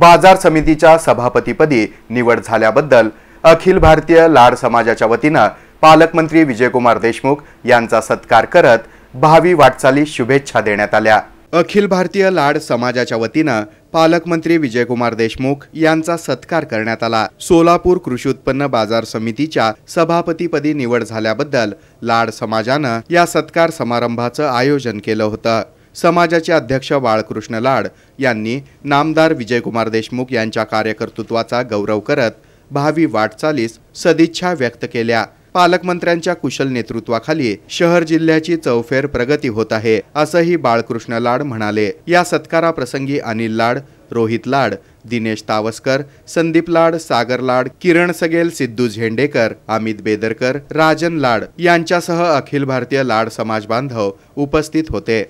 बाजार समितीच्या सभापतीपदी निवड झाल्याबद्दल अखिल भारतीय लाड समाजाच्या वतीनं पालकमंत्री विजयकुमार देशमुख यांचा सत्कार करत भावी वाटचाली शुभेच्छा देण्यात आल्या अखिल भारतीय लाड समाजाच्या वतीनं पालकमंत्री विजयकुमार देशमुख यांचा सत्कार करण्यात आला सोलापूर कृषी उत्पन्न बाजार समितीच्या सभापतीपदी निवड झाल्याबद्दल लाड समाजानं या सत्कार समारंभाचं आयोजन केलं होतं समाजाचे अध्यक्ष बाळकृष्ण लाड यांनी नामदार विजयकुमार देशमुख यांच्या कार्यकर्तृत्वाचा गौरव करत भावी वाटचालीस सदिच्छा व्यक्त केल्या पालकमंत्र्यांच्या कुशल नेतृत्वाखाली शहर जिल्ह्याची चौफेर प्रगती होत आहे असंही बाळकृष्ण लाड म्हणाले या सत्काराप्रसंगी अनिल लाड रोहित लाड दिनेश तावस्कर संदीप लाड सागर लाड किरण सगेल सिद्धू झेंडेकर अमित बेदरकर राजन लाड यांच्यासह अखिल भारतीय लाड समाज बांधव उपस्थित होते